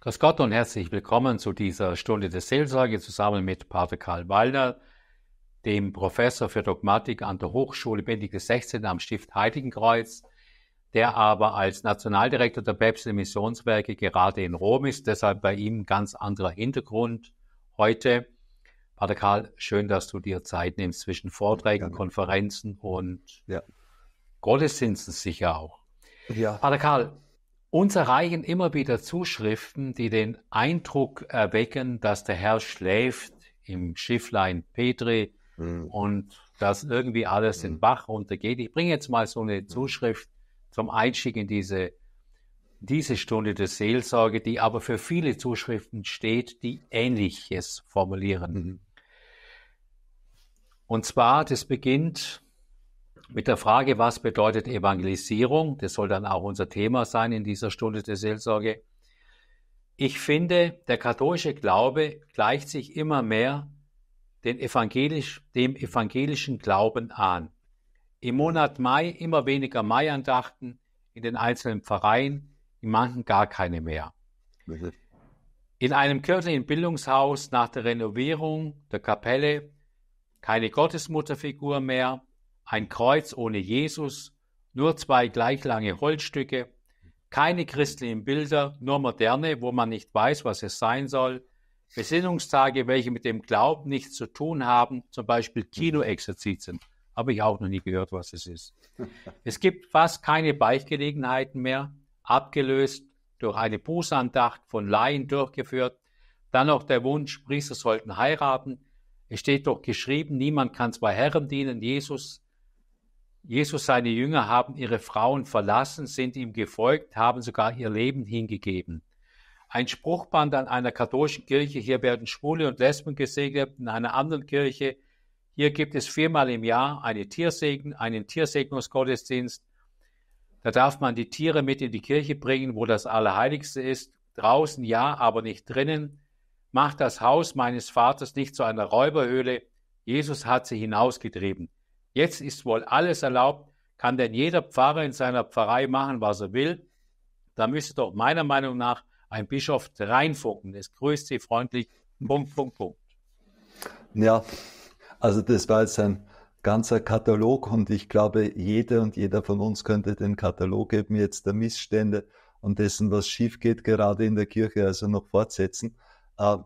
Grüß Gott und herzlich willkommen zu dieser Stunde der Seelsorge zusammen mit Pater Karl Wallner, dem Professor für Dogmatik an der Hochschule Benedikt XVI. am Stift Heiligenkreuz, der aber als Nationaldirektor der päpstlichen Missionswerke gerade in Rom ist, deshalb bei ihm ganz anderer Hintergrund heute. Pater Karl, schön, dass du dir Zeit nimmst zwischen Vorträgen, Gerne. Konferenzen und ja. Gottesdiensten sicher auch. Ja. Pater Karl, uns erreichen immer wieder Zuschriften, die den Eindruck erwecken, dass der Herr schläft im Schifflein Petri mhm. und das irgendwie alles mhm. den Bach runtergeht. Ich bringe jetzt mal so eine mhm. Zuschrift zum Einstieg in diese, diese Stunde der Seelsorge, die aber für viele Zuschriften steht, die Ähnliches formulieren. Mhm. Und zwar, das beginnt mit der Frage, was bedeutet Evangelisierung? Das soll dann auch unser Thema sein in dieser Stunde der Seelsorge. Ich finde, der katholische Glaube gleicht sich immer mehr den evangelisch, dem evangelischen Glauben an. Im Monat Mai immer weniger Maiandachten in den einzelnen Pfarreien, in manchen gar keine mehr. In einem kirchlichen Bildungshaus nach der Renovierung der Kapelle keine Gottesmutterfigur mehr, ein Kreuz ohne Jesus, nur zwei gleich lange Holzstücke, keine christlichen Bilder, nur moderne, wo man nicht weiß, was es sein soll, Besinnungstage, welche mit dem Glauben nichts zu tun haben, zum Beispiel mhm. Kinoexerzitien. Habe ich auch noch nie gehört, was es ist. Es gibt fast keine Beichtgelegenheiten mehr, abgelöst durch eine Bußandacht von Laien durchgeführt. Dann noch der Wunsch, Priester sollten heiraten. Es steht doch geschrieben, niemand kann zwei Herren dienen. Jesus, Jesus, seine Jünger haben ihre Frauen verlassen, sind ihm gefolgt, haben sogar ihr Leben hingegeben ein Spruchband an einer katholischen Kirche, hier werden Schwule und Lesben gesegnet, in einer anderen Kirche, hier gibt es viermal im Jahr eine Tiersegen, einen Tiersegnungsgottesdienst. Da darf man die Tiere mit in die Kirche bringen, wo das Allerheiligste ist. Draußen ja, aber nicht drinnen. Macht das Haus meines Vaters nicht zu einer Räuberhöhle. Jesus hat sie hinausgetrieben. Jetzt ist wohl alles erlaubt. Kann denn jeder Pfarrer in seiner Pfarrei machen, was er will? Da müsste doch meiner Meinung nach ein Bischof reinfucken. Das grüßt Sie freundlich. Punkt, Punkt, Punkt. Ja, also das war jetzt ein ganzer Katalog und ich glaube, jeder und jeder von uns könnte den Katalog eben jetzt der Missstände und dessen, was schief geht, gerade in der Kirche, also noch fortsetzen. Ähm,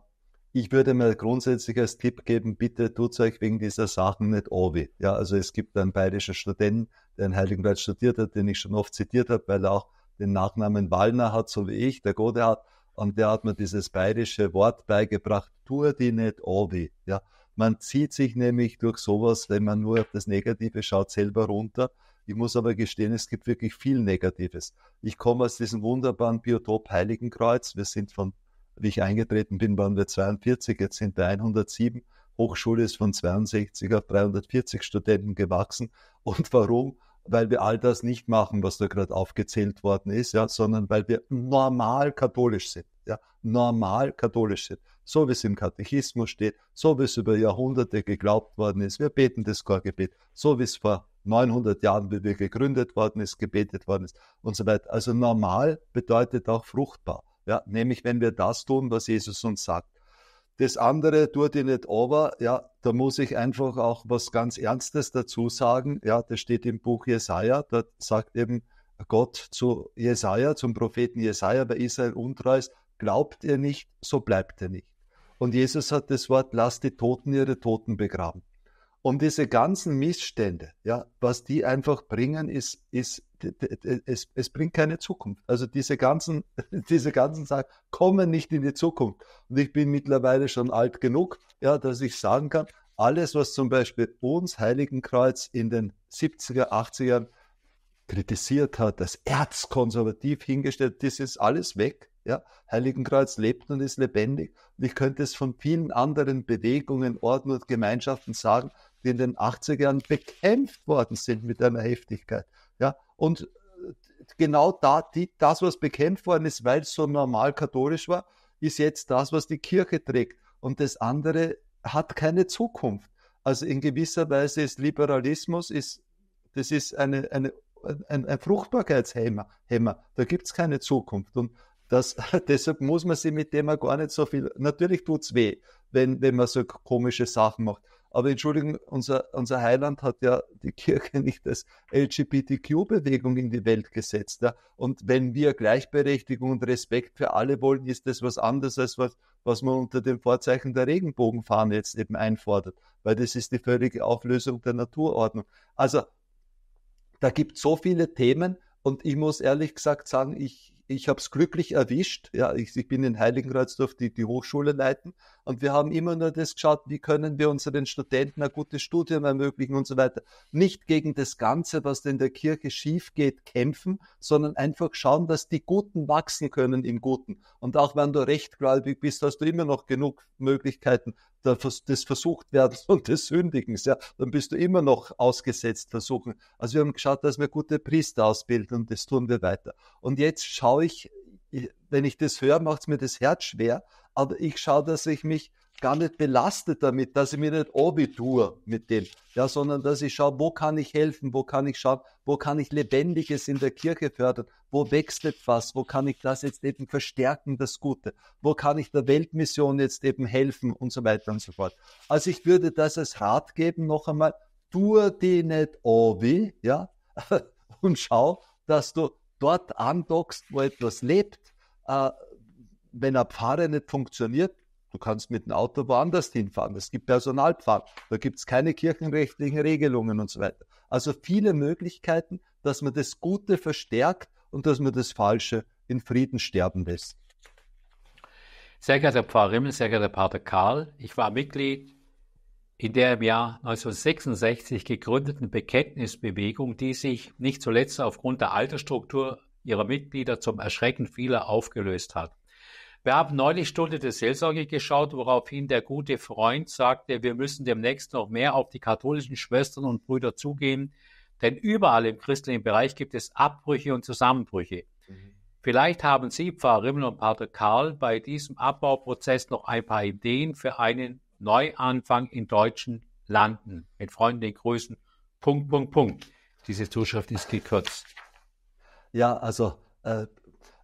ich würde mir grundsätzlich als Tipp geben, bitte tut euch wegen dieser Sachen nicht obi. Ja, also es gibt einen bayerischen Studenten, der in Heiligenberg studiert hat, den ich schon oft zitiert habe, weil er auch den Nachnamen Wallner hat, so wie ich, der Gode hat, und der hat mir dieses bayerische Wort beigebracht, tu die nicht obi. Ja. Man zieht sich nämlich durch sowas, wenn man nur auf das Negative schaut, selber runter. Ich muss aber gestehen, es gibt wirklich viel Negatives. Ich komme aus diesem wunderbaren Biotop Heiligenkreuz. Wir sind von, wie ich eingetreten bin, waren wir 42, jetzt sind wir 107. Hochschule ist von 62 auf 340 Studenten gewachsen. Und warum? weil wir all das nicht machen, was da gerade aufgezählt worden ist, ja, sondern weil wir normal katholisch sind. Ja, normal katholisch sind. So wie es im Katechismus steht, so wie es über Jahrhunderte geglaubt worden ist. Wir beten das Chorgebet, so wie es vor 900 Jahren, wie wir gegründet worden ist, gebetet worden ist und so weiter. Also normal bedeutet auch fruchtbar. Ja, nämlich wenn wir das tun, was Jesus uns sagt das andere tut ich nicht aber, ja, da muss ich einfach auch was ganz Ernstes dazu sagen. Ja, das steht im Buch Jesaja, da sagt eben Gott zu Jesaja, zum Propheten Jesaja, bei Israel untreu ist, glaubt ihr nicht, so bleibt ihr nicht. Und Jesus hat das Wort, lasst die Toten ihre Toten begraben. Und diese ganzen Missstände, ja, was die einfach bringen, ist, ist es, es bringt keine Zukunft. Also diese ganzen, diese ganzen Sachen kommen nicht in die Zukunft. Und ich bin mittlerweile schon alt genug, ja, dass ich sagen kann, alles, was zum Beispiel uns Heiligenkreuz in den 70er, 80ern kritisiert hat, das erzkonservativ hingestellt, das ist alles weg. Ja, Heiligenkreuz lebt und ist lebendig. Und ich könnte es von vielen anderen Bewegungen, Orten und Gemeinschaften sagen, die in den 80er Jahren bekämpft worden sind mit einer Heftigkeit. Ja, und äh, genau da, die, das, was bekämpft worden ist, weil es so normal katholisch war, ist jetzt das, was die Kirche trägt. Und das andere hat keine Zukunft. Also in gewisser Weise ist Liberalismus, ist, das ist eine, eine, ein, ein Fruchtbarkeitshemmer. Da gibt es keine Zukunft. Und das, deshalb muss man sich mit dem gar nicht so viel. Natürlich tut es weh, wenn, wenn man so komische Sachen macht. Aber entschuldigen, unser, unser Heiland hat ja die Kirche nicht als LGBTQ-Bewegung in die Welt gesetzt. Ja? Und wenn wir Gleichberechtigung und Respekt für alle wollen, ist das was anderes, als was, was man unter dem Vorzeichen der Regenbogenfahne jetzt eben einfordert. Weil das ist die völlige Auflösung der Naturordnung. Also, da gibt es so viele Themen und ich muss ehrlich gesagt sagen, ich, ich habe es glücklich erwischt. Ja, ich, ich bin in Heiligenkreuz, die, die Hochschule leiten und wir haben immer nur das geschaut, wie können wir unseren Studenten ein gutes Studium ermöglichen und so weiter. Nicht gegen das Ganze, was in der Kirche schief geht, kämpfen, sondern einfach schauen, dass die Guten wachsen können im Guten. Und auch wenn du rechtgläubig bist, hast du immer noch genug Möglichkeiten des Versuchtwerdens und des Sündigens. Ja, dann bist du immer noch ausgesetzt versuchen. Also wir haben geschaut, dass wir gute Priester ausbilden und das tun wir weiter. Und jetzt schaue ich wenn ich das höre, macht es mir das Herz schwer, aber ich schaue, dass ich mich gar nicht belastet damit, dass ich mir nicht Obi tue mit dem, ja, sondern dass ich schaue, wo kann ich helfen, wo kann ich schauen, wo kann ich Lebendiges in der Kirche fördern, wo wächst etwas, wo kann ich das jetzt eben verstärken, das Gute, wo kann ich der Weltmission jetzt eben helfen und so weiter und so fort. Also ich würde das als Rat geben, noch einmal, tue die nicht Obi, ja, und schau, dass du dort andockst, wo etwas lebt. Äh, wenn ein Pfarrer nicht funktioniert, du kannst mit dem Auto woanders hinfahren. Es gibt Personalpfarrer, da gibt es keine kirchenrechtlichen Regelungen und so weiter. Also viele Möglichkeiten, dass man das Gute verstärkt und dass man das Falsche in Frieden sterben lässt. Sehr geehrter Pfarrer Rimmel, sehr geehrter Pater Karl, ich war Mitglied in der im Jahr 1966 gegründeten Bekenntnisbewegung, die sich nicht zuletzt aufgrund der Altersstruktur ihrer Mitglieder zum Erschrecken vieler aufgelöst hat. Wir haben neulich Stunde des Seelsorge geschaut, woraufhin der gute Freund sagte, wir müssen demnächst noch mehr auf die katholischen Schwestern und Brüder zugehen, denn überall im christlichen Bereich gibt es Abbrüche und Zusammenbrüche. Mhm. Vielleicht haben Sie, Pfarrer Rimmel und Pater Karl, bei diesem Abbauprozess noch ein paar Ideen für einen Neuanfang in deutschen Landen. Mit freundlichen Grüßen. Punkt, Punkt, Punkt. Diese Zuschrift ist gekürzt. Ja, also äh,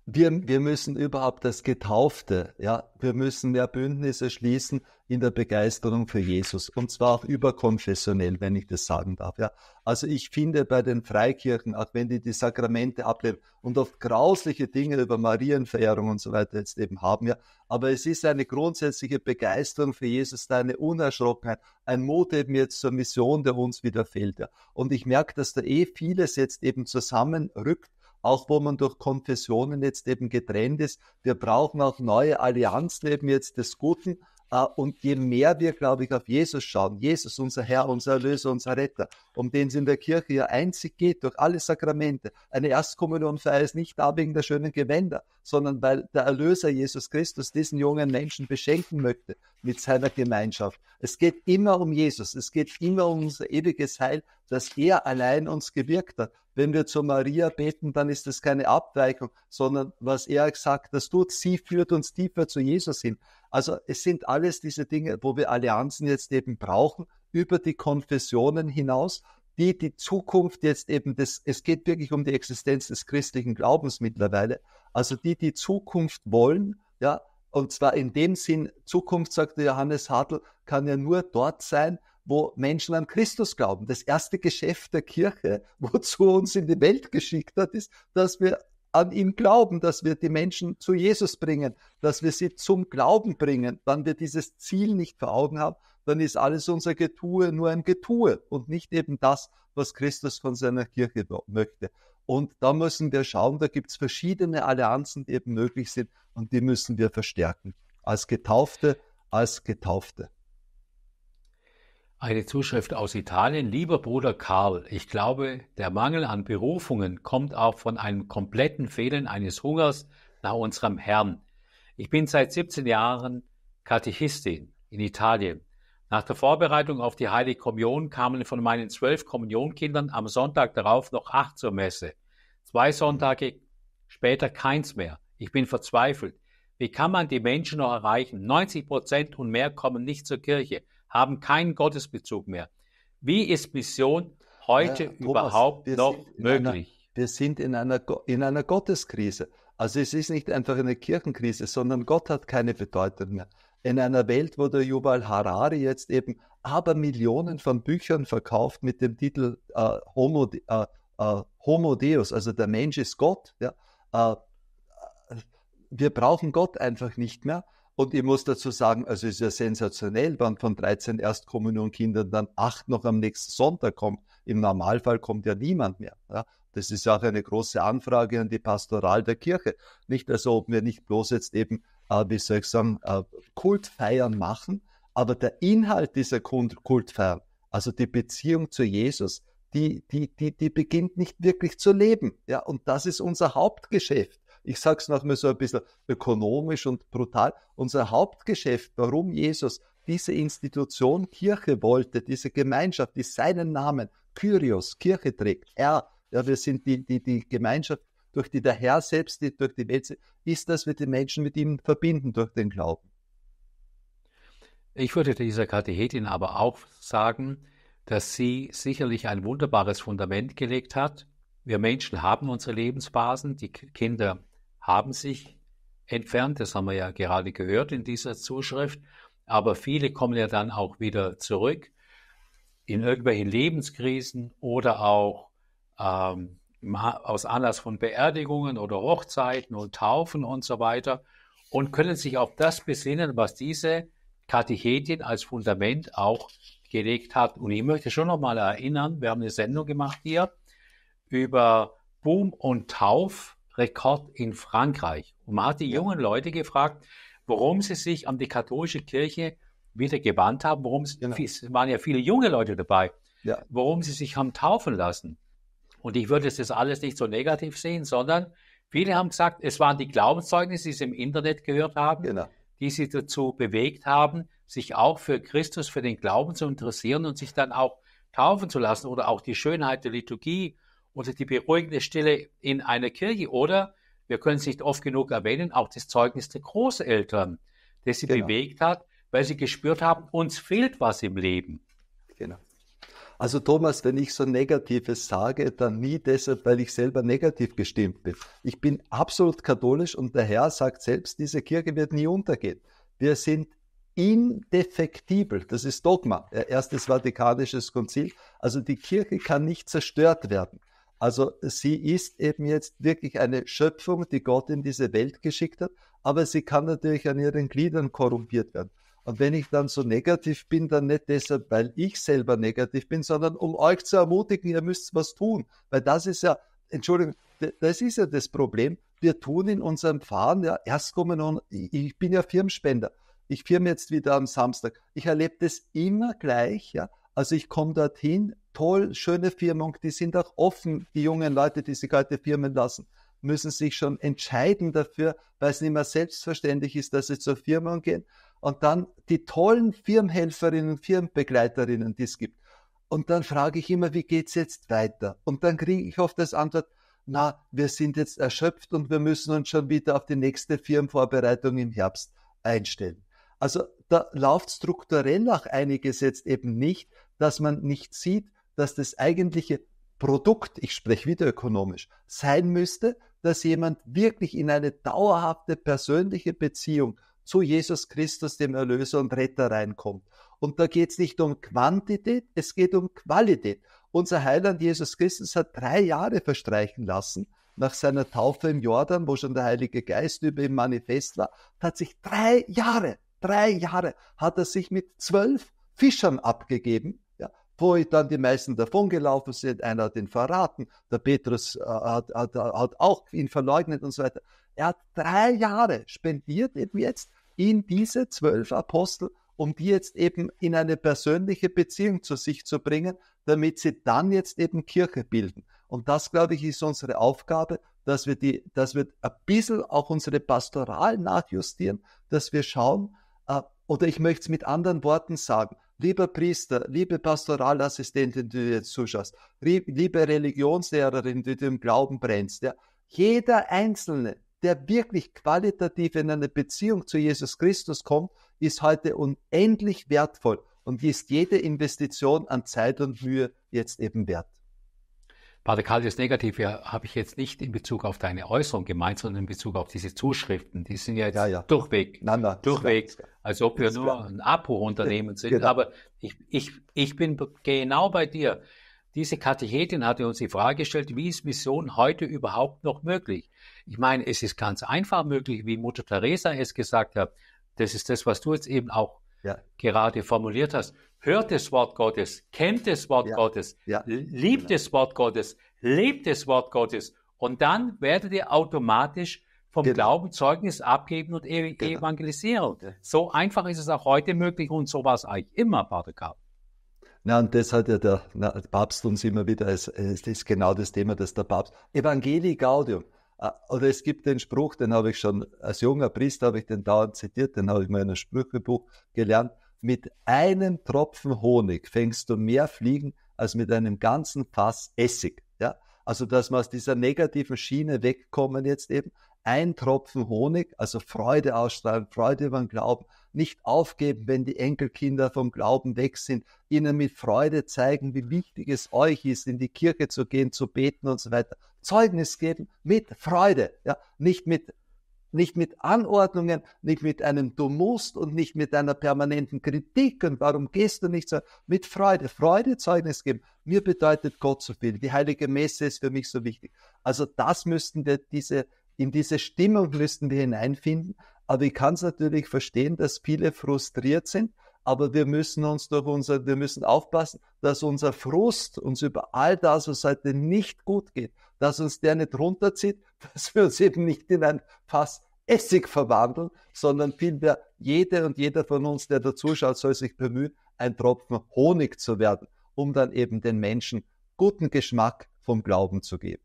wir, wir müssen überhaupt das Getaufte, ja, wir müssen mehr Bündnisse schließen in der Begeisterung für Jesus und zwar auch überkonfessionell, wenn ich das sagen darf, ja. Also ich finde bei den Freikirchen, auch wenn die die Sakramente ablehnen und oft grausliche Dinge über Marienverehrung und so weiter jetzt eben haben, ja, aber es ist eine grundsätzliche Begeisterung für Jesus, da eine Unerschrockenheit, ein Mut eben jetzt zur Mission, der uns wieder fehlt, ja. Und ich merke, dass da eh vieles jetzt eben zusammenrückt auch wo man durch Konfessionen jetzt eben getrennt ist. Wir brauchen auch neue Allianzen eben jetzt des Guten. Äh, und je mehr wir, glaube ich, auf Jesus schauen, Jesus, unser Herr, unser Erlöser, unser Retter, um den es in der Kirche ja einzig geht, durch alle Sakramente. Eine Erstkommunion ist nicht da wegen der schönen Gewänder, sondern weil der Erlöser Jesus Christus diesen jungen Menschen beschenken möchte mit seiner Gemeinschaft. Es geht immer um Jesus, es geht immer um unser ewiges Heil, dass er allein uns gewirkt hat. Wenn wir zu Maria beten, dann ist das keine Abweichung, sondern was er gesagt, das tut, sie führt uns tiefer zu Jesus hin. Also es sind alles diese Dinge, wo wir Allianzen jetzt eben brauchen, über die Konfessionen hinaus, die die Zukunft jetzt eben, des, es geht wirklich um die Existenz des christlichen Glaubens mittlerweile, also die, die Zukunft wollen, ja, und zwar in dem Sinn, Zukunft, sagte Johannes Hartl, kann ja nur dort sein, wo Menschen an Christus glauben. Das erste Geschäft der Kirche, wozu uns in die Welt geschickt hat, ist, dass wir an ihn glauben, dass wir die Menschen zu Jesus bringen, dass wir sie zum Glauben bringen. Wenn wir dieses Ziel nicht vor Augen haben, dann ist alles unser Getue nur ein Getue und nicht eben das, was Christus von seiner Kirche möchte. Und da müssen wir schauen, da gibt es verschiedene Allianzen, die eben möglich sind und die müssen wir verstärken. Als Getaufte, als Getaufte. Eine Zuschrift aus Italien. Lieber Bruder Karl, ich glaube, der Mangel an Berufungen kommt auch von einem kompletten Fehlen eines Hungers nach unserem Herrn. Ich bin seit 17 Jahren Katechistin in Italien nach der Vorbereitung auf die Heilige Kommunion kamen von meinen zwölf Kommunionkindern am Sonntag darauf noch acht zur Messe. Zwei Sonntage später keins mehr. Ich bin verzweifelt. Wie kann man die Menschen noch erreichen? 90 Prozent und mehr kommen nicht zur Kirche, haben keinen Gottesbezug mehr. Wie ist Mission heute ja, Thomas, überhaupt noch möglich? Einer, wir sind in einer, in einer Gotteskrise. Also es ist nicht einfach eine Kirchenkrise, sondern Gott hat keine Bedeutung mehr in einer Welt, wo der Yuval Harari jetzt eben aber Millionen von Büchern verkauft mit dem Titel äh, Homo, äh, äh, Homo, Deus, also der Mensch ist Gott. Ja? Äh, äh, wir brauchen Gott einfach nicht mehr. Und ich muss dazu sagen, also es ist ja sensationell, wann von 13 Erstkommunionkindern dann acht noch am nächsten Sonntag kommt. Im Normalfall kommt ja niemand mehr. Ja? Das ist ja auch eine große Anfrage an die Pastoral der Kirche. Nicht also, ob wir nicht bloß jetzt eben, äh, wie soll ich sagen, äh, Kultfeiern machen, aber der Inhalt dieser Kultfeiern, also die Beziehung zu Jesus, die, die, die, die beginnt nicht wirklich zu leben. Ja, und das ist unser Hauptgeschäft. Ich sage es nochmal so ein bisschen ökonomisch und brutal. Unser Hauptgeschäft, warum Jesus diese Institution Kirche wollte, diese Gemeinschaft, die seinen Namen Kyrios, Kirche trägt. Er, ja, wir sind die, die, die Gemeinschaft, durch die der Herr selbst, die, durch die Welt, ist, dass wir die Menschen mit ihm verbinden durch den Glauben. Ich würde dieser Katechetin aber auch sagen, dass sie sicherlich ein wunderbares Fundament gelegt hat. Wir Menschen haben unsere Lebensphasen, die Kinder haben sich entfernt, das haben wir ja gerade gehört in dieser Zuschrift, aber viele kommen ja dann auch wieder zurück in irgendwelchen Lebenskrisen oder auch ähm, aus Anlass von Beerdigungen oder Hochzeiten und Taufen und so weiter und können sich auf das besinnen, was diese Katechetin als Fundament auch gelegt hat. Und ich möchte schon nochmal erinnern, wir haben eine Sendung gemacht hier über Boom und Taufrekord in Frankreich. Und man hat die jungen Leute gefragt, warum sie sich an die katholische Kirche wieder gewandt haben, warum es, genau. es waren ja viele junge Leute dabei, ja. warum sie sich haben taufen lassen. Und ich würde das alles nicht so negativ sehen, sondern viele haben gesagt, es waren die Glaubenszeugnisse, die sie im Internet gehört haben, genau. die sie dazu bewegt haben, sich auch für Christus, für den Glauben zu interessieren und sich dann auch taufen zu lassen oder auch die Schönheit der Liturgie oder die beruhigende Stille in einer Kirche oder wir können es nicht oft genug erwähnen, auch das Zeugnis der Großeltern, das sie genau. bewegt hat, weil sie gespürt haben, uns fehlt was im Leben. Genau. Also Thomas, wenn ich so Negatives sage, dann nie deshalb, weil ich selber negativ gestimmt bin. Ich bin absolut katholisch und der Herr sagt selbst, diese Kirche wird nie untergehen. Wir sind indefektibel. Das ist Dogma. Erstes Vatikanisches Konzil. Also die Kirche kann nicht zerstört werden. Also sie ist eben jetzt wirklich eine Schöpfung, die Gott in diese Welt geschickt hat, aber sie kann natürlich an ihren Gliedern korrumpiert werden. Und wenn ich dann so negativ bin, dann nicht deshalb, weil ich selber negativ bin, sondern um euch zu ermutigen, ihr müsst was tun. Weil das ist ja, Entschuldigung, das ist ja das Problem. Wir tun in unserem Fahren, ja, erst kommen und ich bin ja Firmspender. Ich firme jetzt wieder am Samstag. Ich erlebe das immer gleich, ja. Also ich komme dorthin, toll, schöne Firmen, die sind auch offen, die jungen Leute, die sich heute Firmen lassen müssen sich schon entscheiden dafür, weil es nicht mehr selbstverständlich ist, dass sie zur Firma gehen. Und dann die tollen Firmenhelferinnen und Firmenbegleiterinnen, die es gibt. Und dann frage ich immer, wie geht es jetzt weiter? Und dann kriege ich oft das Antwort, na, wir sind jetzt erschöpft und wir müssen uns schon wieder auf die nächste Firmenvorbereitung im Herbst einstellen. Also da läuft strukturell auch einiges jetzt eben nicht, dass man nicht sieht, dass das eigentliche Produkt, ich spreche wieder ökonomisch, sein müsste, dass jemand wirklich in eine dauerhafte persönliche Beziehung zu Jesus Christus, dem Erlöser und Retter, reinkommt. Und da geht es nicht um Quantität, es geht um Qualität. Unser Heiland Jesus Christus hat drei Jahre verstreichen lassen nach seiner Taufe im Jordan, wo schon der Heilige Geist über ihm manifest war, hat sich drei Jahre, drei Jahre hat er sich mit zwölf Fischern abgegeben wo dann die meisten davon gelaufen sind. Einer hat ihn verraten, der Petrus äh, hat, hat, hat auch ihn verleugnet und so weiter. Er hat drei Jahre spendiert eben jetzt in diese zwölf Apostel, um die jetzt eben in eine persönliche Beziehung zu sich zu bringen, damit sie dann jetzt eben Kirche bilden. Und das, glaube ich, ist unsere Aufgabe, dass wir die, dass wir ein bisschen auch unsere Pastoral nachjustieren, dass wir schauen, äh, oder ich möchte es mit anderen Worten sagen, lieber Priester, liebe Pastoralassistentin, die du jetzt zuschaust, liebe Religionslehrerin, die du im Glauben brennst, ja, jeder Einzelne, der wirklich qualitativ in eine Beziehung zu Jesus Christus kommt, ist heute unendlich wertvoll und ist jede Investition an Zeit und Mühe jetzt eben wert. Partikalisches Negativ ja, habe ich jetzt nicht in Bezug auf deine Äußerung gemeint, sondern in Bezug auf diese Zuschriften. Die sind jetzt ja, ja. durchweg, nein, nein, durchweg, als ob wir nur ein Apo-Unternehmen sind. Genau. Aber ich, ich, ich bin genau bei dir. Diese Katechetin hatte uns die Frage gestellt, wie ist Mission heute überhaupt noch möglich? Ich meine, es ist ganz einfach möglich, wie Mutter Teresa es gesagt hat. Das ist das, was du jetzt eben auch ja. gerade formuliert hast hört das Wort Gottes, kennt das Wort ja. Gottes, ja. liebt genau. das Wort Gottes, lebt das Wort Gottes. Und dann werdet ihr automatisch vom genau. Glauben Zeugnis abgeben und e genau. evangelisieren. So einfach ist es auch heute möglich und so war es eigentlich immer, Pater Karl. Na, und das hat ja der, na, Papst uns immer wieder, es, es ist genau das Thema, dass der Papst, Evangelii Gaudium, ah, oder es gibt den Spruch, den habe ich schon als junger Priester, habe ich den dauernd zitiert, den habe ich mal in einem Sprüchebuch gelernt, mit einem Tropfen Honig fängst du mehr Fliegen als mit einem ganzen Fass Essig. Ja? Also, dass wir aus dieser negativen Schiene wegkommen jetzt eben. Ein Tropfen Honig, also Freude ausstrahlen, Freude über den Glauben, nicht aufgeben, wenn die Enkelkinder vom Glauben weg sind, ihnen mit Freude zeigen, wie wichtig es euch ist, in die Kirche zu gehen, zu beten und so weiter. Zeugnis geben mit Freude, ja? nicht mit nicht mit Anordnungen, nicht mit einem Du musst und nicht mit einer permanenten Kritik und warum gehst du nicht so, mit Freude, Freude Zeugnis geben. Mir bedeutet Gott so viel. Die heilige Messe ist für mich so wichtig. Also das müssten wir diese, in diese Stimmung müssten wir hineinfinden. Aber ich kann es natürlich verstehen, dass viele frustriert sind. Aber wir müssen uns durch unser, wir müssen aufpassen, dass unser Frust uns über all das, was heute nicht gut geht, dass uns der nicht runterzieht, dass wir uns eben nicht in ein Fass Essig verwandeln, sondern vielmehr jede und jeder von uns, der da zuschaut, soll sich bemühen, ein Tropfen Honig zu werden, um dann eben den Menschen guten Geschmack vom Glauben zu geben.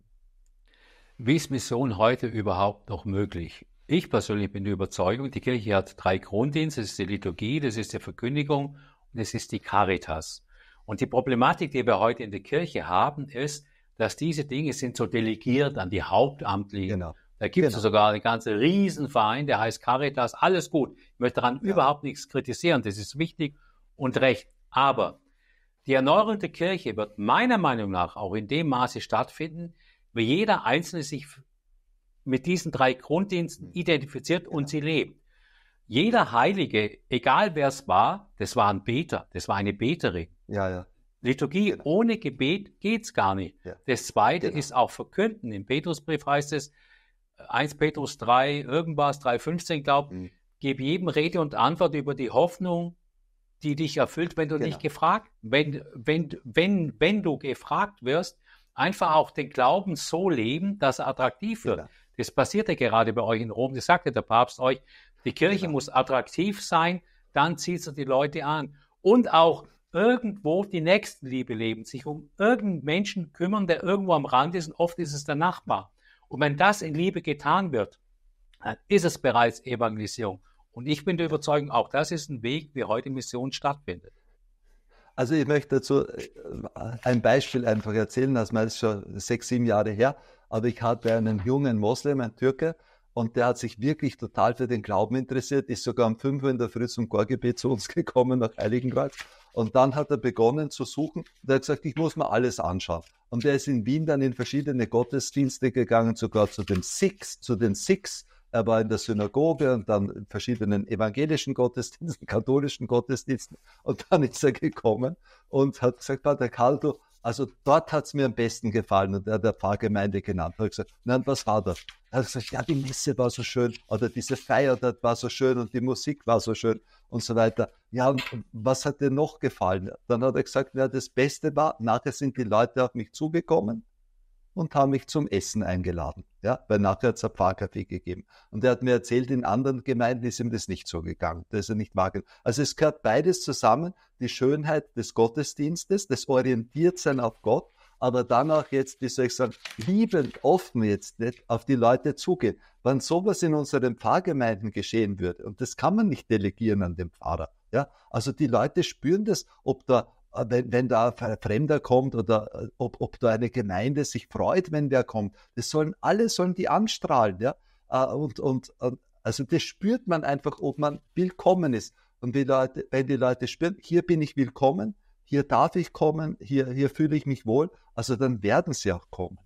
Wie ist Mission heute überhaupt noch möglich? Ich persönlich bin der Überzeugung, die Kirche hat drei Grunddienste, das ist die Liturgie, das ist die Verkündigung und das ist die Caritas. Und die Problematik, die wir heute in der Kirche haben, ist, dass diese Dinge sind so delegiert an die Hauptamtlichen. Genau. Da gibt es genau. sogar einen ganzen Riesenverein, der heißt Caritas, alles gut. Ich möchte daran ja. überhaupt nichts kritisieren, das ist wichtig und recht. Aber die Erneuerung der Kirche wird meiner Meinung nach auch in dem Maße stattfinden, wie jeder Einzelne sich mit diesen drei Grunddiensten mhm. identifiziert genau. und sie lebt. Jeder Heilige, egal wer es war, das war ein Beter, das war eine Beterin. Ja, ja. Liturgie genau. ohne Gebet geht es gar nicht. Ja. Das zweite genau. ist auch verkünden. Im Petrusbrief heißt es, 1 Petrus 3, irgendwas, 3,15 glaubt, mhm. gib jedem Rede und Antwort über die Hoffnung, die dich erfüllt, wenn du genau. nicht gefragt, wenn, wenn, wenn, wenn du gefragt wirst, einfach auch den Glauben so leben, dass er attraktiv wird. Genau. Das passierte gerade bei euch in Rom, das sagte der Papst euch, die Kirche genau. muss attraktiv sein, dann zieht sie die Leute an. Und auch irgendwo die Nächstenliebe leben, sich um irgendeinen Menschen kümmern, der irgendwo am Rand ist und oft ist es der Nachbar. Und wenn das in Liebe getan wird, dann ist es bereits Evangelisierung. Und ich bin der Überzeugung, auch das ist ein Weg, wie heute Mission stattfindet. Also ich möchte dazu äh, ein Beispiel einfach erzählen, das ist schon sechs, sieben Jahre her, aber ich hatte einen jungen Moslem, einen Türke, und der hat sich wirklich total für den Glauben interessiert, ist sogar um 5 Uhr in der Früh zum Chorgebet zu uns gekommen nach Heiligenkreuz und dann hat er begonnen zu suchen und er hat gesagt, ich muss mir alles anschauen. Und er ist in Wien dann in verschiedene Gottesdienste gegangen, sogar zu dem Six, zu den Six. Er war in der Synagoge und dann in verschiedenen evangelischen Gottesdiensten, katholischen Gottesdiensten. Und dann ist er gekommen und hat gesagt, Pater Kaldo, also dort hat es mir am besten gefallen. Und er hat der Pfarrgemeinde genannt. Er hat gesagt, nein, was war das? Er hat gesagt, ja, die Messe war so schön oder diese Feier dort war so schön und die Musik war so schön und so weiter. Ja, und was hat dir noch gefallen? Dann hat er gesagt, ja, das Beste war, nachher sind die Leute auf mich zugekommen und haben mich zum Essen eingeladen. Ja, weil nachher hat es einen Pfarrkaffee gegeben. Und er hat mir erzählt, in anderen Gemeinden ist ihm das nicht so gegangen. Das ist er nicht wahrgenommen. Also es gehört beides zusammen. Die Schönheit des Gottesdienstes, das Orientiertsein auf Gott, aber dann auch jetzt, wie soll ich sagen, liebend, offen jetzt nicht auf die Leute zugehen. Wenn sowas in unseren Pfarrgemeinden geschehen würde, und das kann man nicht delegieren an den Pfarrer, ja, also die Leute spüren das, ob da äh, wenn, wenn da ein Fremder kommt oder äh, ob, ob da eine Gemeinde sich freut, wenn der kommt. Das sollen alle sollen die anstrahlen, ja. Äh, und, und, und also das spürt man einfach, ob man willkommen ist. Und die Leute, wenn die Leute spüren, hier bin ich willkommen, hier darf ich kommen, hier, hier fühle ich mich wohl, also dann werden sie auch kommen.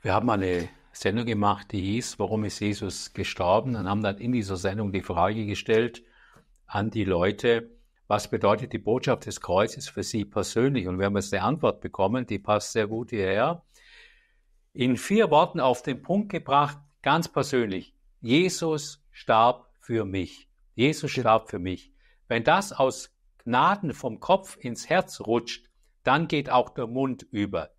Wir haben eine Sendung gemacht, die hieß, warum ist Jesus gestorben? Und haben dann in dieser Sendung die Frage gestellt an die Leute, was bedeutet die Botschaft des Kreuzes für Sie persönlich? Und wir haben jetzt eine Antwort bekommen, die passt sehr gut hierher. In vier Worten auf den Punkt gebracht, ganz persönlich. Jesus starb für mich. Jesus starb für mich. Wenn das aus Gnaden vom Kopf ins Herz rutscht, dann geht auch der Mund über.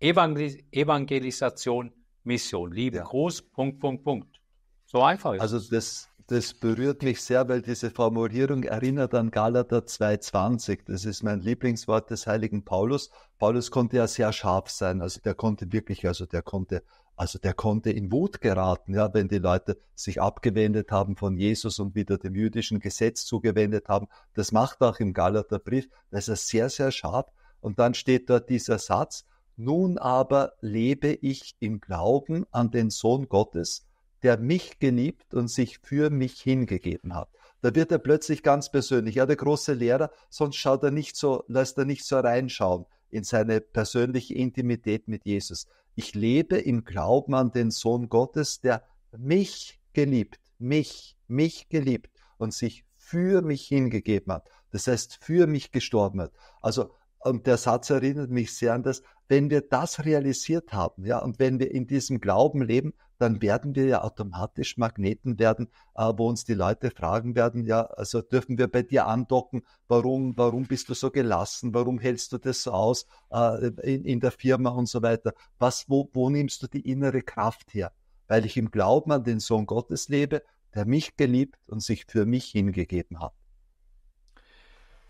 Evangelis Evangelisation, Mission, Liebe, ja. groß, Punkt, Punkt, Punkt. So einfach ist also es. Also das, das berührt mich sehr, weil diese Formulierung erinnert an Galater 2,20. Das ist mein Lieblingswort des heiligen Paulus. Paulus konnte ja sehr scharf sein. Also der konnte wirklich, also der konnte, also der konnte in Wut geraten, ja, wenn die Leute sich abgewendet haben von Jesus und wieder dem jüdischen Gesetz zugewendet haben. Das macht er auch im Galaterbrief. Das ist sehr, sehr scharf. Und dann steht dort dieser Satz, nun aber lebe ich im Glauben an den Sohn Gottes, der mich geliebt und sich für mich hingegeben hat. Da wird er plötzlich ganz persönlich. Ja, der große Lehrer, sonst schaut er nicht so, lässt er nicht so reinschauen in seine persönliche Intimität mit Jesus. Ich lebe im Glauben an den Sohn Gottes, der mich geliebt, mich, mich geliebt und sich für mich hingegeben hat. Das heißt, für mich gestorben hat. Also und der Satz erinnert mich sehr an das, wenn wir das realisiert haben, ja, und wenn wir in diesem Glauben leben, dann werden wir ja automatisch Magneten werden, äh, wo uns die Leute fragen werden, ja, also dürfen wir bei dir andocken, warum, warum bist du so gelassen, warum hältst du das so aus äh, in, in der Firma und so weiter. Was, wo, wo nimmst du die innere Kraft her? Weil ich im Glauben an den Sohn Gottes lebe, der mich geliebt und sich für mich hingegeben hat.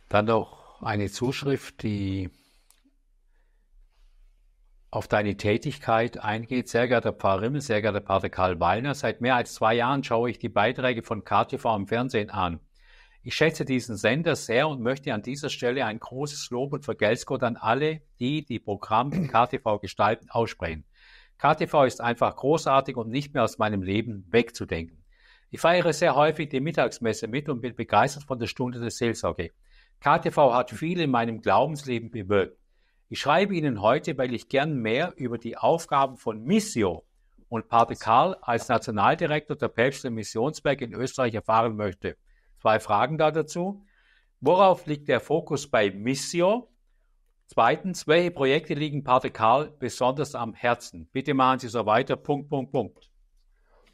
Dann auch eine Zuschrift, die auf deine Tätigkeit eingeht. Sehr geehrter Pfarrer Rimmel, sehr geehrter Pater Karl Wallner, seit mehr als zwei Jahren schaue ich die Beiträge von KTV im Fernsehen an. Ich schätze diesen Sender sehr und möchte an dieser Stelle ein großes Lob und Vergelt's an alle, die die Programme KTV gestalten, aussprechen. KTV ist einfach großartig und nicht mehr aus meinem Leben wegzudenken. Ich feiere sehr häufig die Mittagsmesse mit und bin begeistert von der Stunde der Seelsorge. KTV hat viel in meinem Glaubensleben bewirkt. Ich schreibe Ihnen heute, weil ich gern mehr über die Aufgaben von Missio und Pater Karl als Nationaldirektor der Päpstlichen Missionswerke in Österreich erfahren möchte. Zwei Fragen da dazu. Worauf liegt der Fokus bei Missio? Zweitens, welche Projekte liegen Pater Karl besonders am Herzen? Bitte machen Sie so weiter. Punkt, Punkt, Punkt.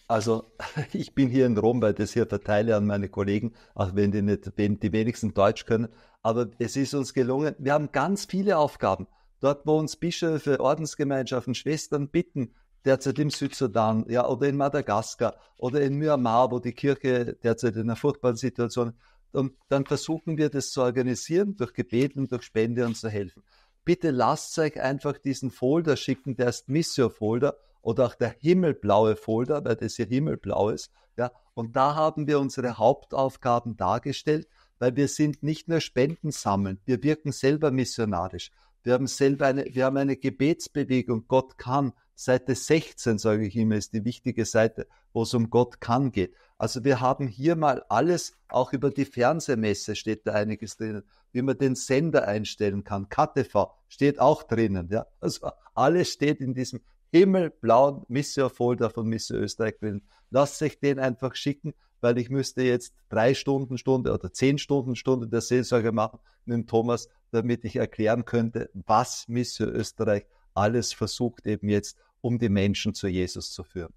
Also ich bin hier in Rom, weil ich das hier verteile an meine Kollegen, auch wenn die, nicht, wenn die wenigsten Deutsch können. Aber es ist uns gelungen. Wir haben ganz viele Aufgaben. Dort, wo uns Bischöfe, Ordensgemeinschaften, Schwestern bitten, derzeit im Südsudan, ja, oder in Madagaskar oder in Myanmar, wo die Kirche derzeit in einer furchtbaren Situation ist. Und dann versuchen wir das zu organisieren, durch Gebet und durch Spende uns zu helfen. Bitte lasst euch einfach diesen Folder schicken, der ist Missio-Folder, oder auch der himmelblaue Folder, weil das hier himmelblau ist. Ja, und da haben wir unsere Hauptaufgaben dargestellt, weil wir sind nicht nur Spenden sammeln, wir wirken selber missionarisch. Wir haben selber eine, wir haben eine Gebetsbewegung, Gott kann. Seite 16, sage ich immer, ist die wichtige Seite, wo es um Gott kann geht. Also wir haben hier mal alles, auch über die Fernsehmesse steht da einiges drinnen, wie man den Sender einstellen kann. KTV steht auch drinnen. Ja? Also alles steht in diesem himmelblauen Missio-Folder von Missio Österreich will. Lasst sich den einfach schicken, weil ich müsste jetzt drei Stunden, Stunde oder zehn Stunden, Stunde der Seelsorge machen mit dem Thomas, damit ich erklären könnte, was Missio Österreich alles versucht eben jetzt, um die Menschen zu Jesus zu führen.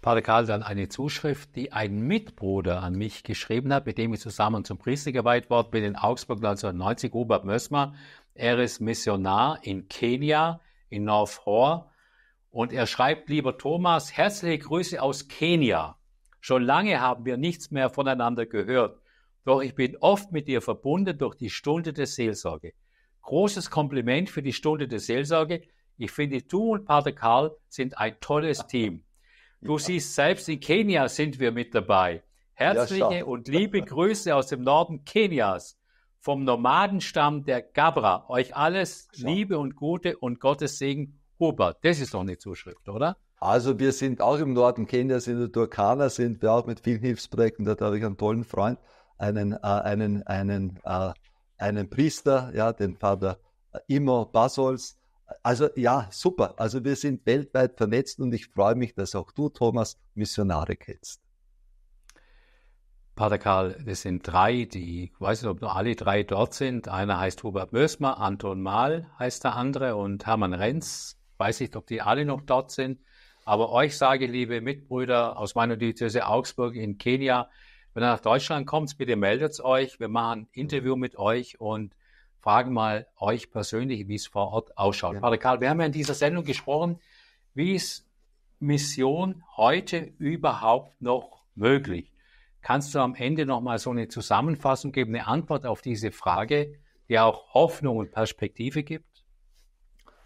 Pater Karl, dann eine Zuschrift, die ein Mitbruder an mich geschrieben hat, mit dem ich zusammen zum Priester geweiht worden bin in Augsburg 1990, Robert Mössmer. Er ist Missionar in Kenia, in North Hall. Und er schreibt, lieber Thomas, herzliche Grüße aus Kenia. Schon lange haben wir nichts mehr voneinander gehört, doch ich bin oft mit dir verbunden durch die Stunde der Seelsorge. Großes Kompliment für die Stunde der Seelsorge. Ich finde, du und Pater Karl sind ein tolles Team. Du ja. siehst, selbst in Kenia sind wir mit dabei. Herzliche ja, und liebe Grüße aus dem Norden Kenias vom Nomadenstamm der Gabra. Euch alles so. Liebe und Gute und Gottes Segen. Hubert, das ist doch eine Zuschrift, oder? Also wir sind auch im Norden Kenias, in der Turkana sind wir auch mit vielen Hilfsprojekten. Da habe ich einen tollen Freund, einen, äh, einen, einen, äh, einen Priester, ja, den Vater äh, Imo Basols. Also ja, super. Also wir sind weltweit vernetzt und ich freue mich, dass auch du, Thomas, Missionare kennst. Pater Karl, das sind drei, die, ich weiß nicht, ob nur alle drei dort sind. Einer heißt Hubert Mösmer, Anton Mahl heißt der andere und Hermann Renz. Weiß nicht, ob die alle noch dort sind. Aber euch sage, liebe Mitbrüder aus meiner Diözese Augsburg in Kenia, wenn ihr nach Deutschland kommt, bitte meldet's euch. Wir machen ein Interview mit euch und fragen mal euch persönlich, wie es vor Ort ausschaut. Ja. Pater Karl, wir haben ja in dieser Sendung gesprochen, wie ist Mission heute überhaupt noch möglich? Kannst du am Ende nochmal so eine Zusammenfassung geben, eine Antwort auf diese Frage, die auch Hoffnung und Perspektive gibt?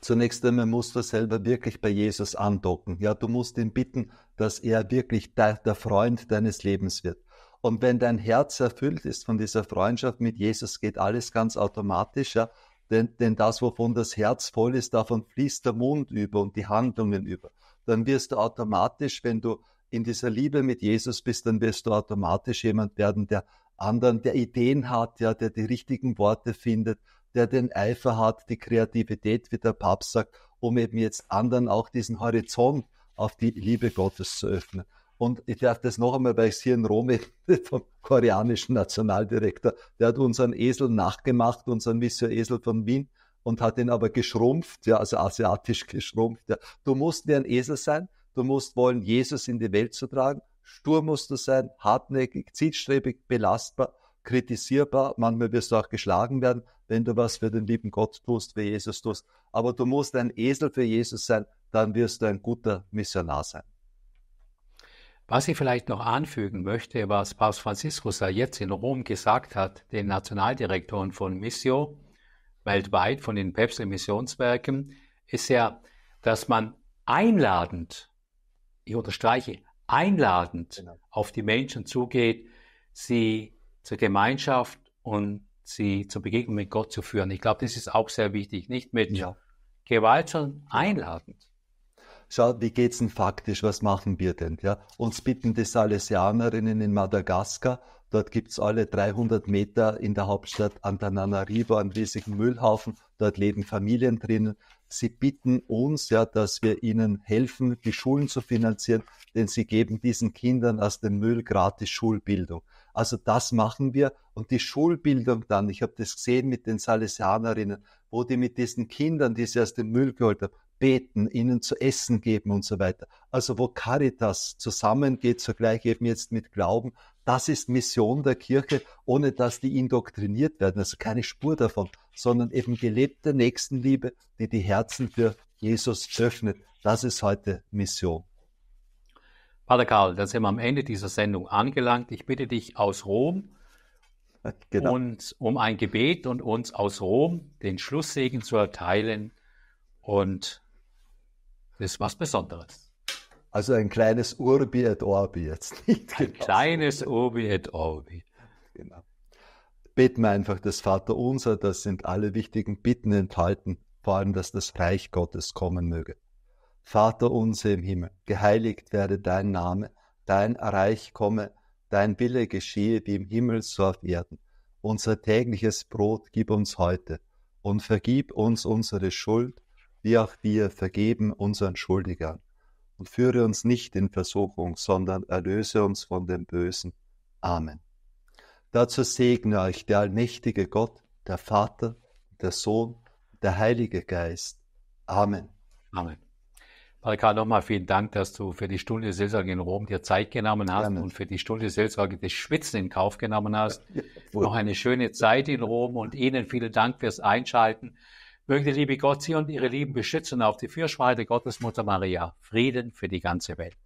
Zunächst einmal musst du selber wirklich bei Jesus andocken. Ja, du musst ihn bitten, dass er wirklich der, der Freund deines Lebens wird. Und wenn dein Herz erfüllt ist von dieser Freundschaft mit Jesus, geht alles ganz automatisch. Ja? Denn, denn das, wovon das Herz voll ist, davon fließt der Mund über und die Handlungen über. Dann wirst du automatisch, wenn du in dieser Liebe mit Jesus bist, dann wirst du automatisch jemand werden, der anderen, der Ideen hat, ja, der die richtigen Worte findet, der den Eifer hat, die Kreativität, wie der Papst sagt, um eben jetzt anderen auch diesen Horizont auf die Liebe Gottes zu öffnen. Und ich darf das noch einmal, weil ich es hier in Rom vom koreanischen Nationaldirektor, der hat unseren Esel nachgemacht, unseren Missio-Esel von Wien und hat ihn aber geschrumpft, ja, also asiatisch geschrumpft. Ja. Du musst wie ein Esel sein, Du musst wollen, Jesus in die Welt zu tragen. Stur musst du sein, hartnäckig, zielstrebig, belastbar, kritisierbar. Manchmal wirst du auch geschlagen werden, wenn du was für den lieben Gott tust, für Jesus tust. Aber du musst ein Esel für Jesus sein, dann wirst du ein guter Missionar sein. Was ich vielleicht noch anfügen möchte, was Papst Franziskus ja jetzt in Rom gesagt hat, den Nationaldirektoren von Missio, weltweit von den Päpstlichen Missionswerken, ist ja, dass man einladend ich unterstreiche, einladend genau. auf die Menschen zugeht, sie zur Gemeinschaft und sie zur Begegnung mit Gott zu führen. Ich glaube, das ist auch sehr wichtig, nicht mit ja. Gewalt, sondern genau. einladend. Schau, wie geht's denn faktisch? Was machen wir denn? Ja, uns bitten die Salesianerinnen in Madagaskar. Dort gibt's alle 300 Meter in der Hauptstadt Antananarivo einen riesigen Müllhaufen. Dort leben Familien drinnen. Sie bitten uns ja, dass wir ihnen helfen, die Schulen zu finanzieren, denn sie geben diesen Kindern aus dem Müll gratis Schulbildung. Also das machen wir und die Schulbildung dann, ich habe das gesehen mit den Salesianerinnen, wo die mit diesen Kindern, die sie aus dem Müll geholt haben, beten, ihnen zu essen geben und so weiter. Also wo Caritas zusammengeht, zugleich eben jetzt mit Glauben, das ist Mission der Kirche, ohne dass die indoktriniert werden, also keine Spur davon, sondern eben gelebte Nächstenliebe, die die Herzen für Jesus öffnet. Das ist heute Mission. Pater Karl, dann sind wir am Ende dieser Sendung angelangt. Ich bitte dich aus Rom genau. und um ein Gebet und uns aus Rom den Schlusssegen zu erteilen. Und das ist was Besonderes. Also ein kleines Urbi et Orbi jetzt nicht. Ein genau. kleines Urbi et Orbi. Genau. Beten wir einfach das Vater unser, das sind alle wichtigen Bitten enthalten, vor allem, dass das Reich Gottes kommen möge. Vater unser im Himmel, geheiligt werde dein Name, dein Reich komme, dein Wille geschehe wie im Himmel so auf Erden. Unser tägliches Brot gib uns heute und vergib uns unsere Schuld, wie auch wir vergeben unseren Schuldigern und führe uns nicht in Versuchung, sondern erlöse uns von dem Bösen. Amen. Dazu segne euch der allmächtige Gott, der Vater, der Sohn, der Heilige Geist. Amen. Amen. Barika, nochmal vielen Dank, dass du für die Stunde Seelsorge in Rom dir Zeit genommen hast Amen. und für die Stunde Seelsorge das Schwitzen in Kauf genommen hast. Ja, Noch eine schöne Zeit in Rom und Ihnen vielen Dank fürs Einschalten. Möge die liebe Gott Sie und Ihre Lieben beschützen auf die Fürschweide Gottesmutter Maria. Frieden für die ganze Welt.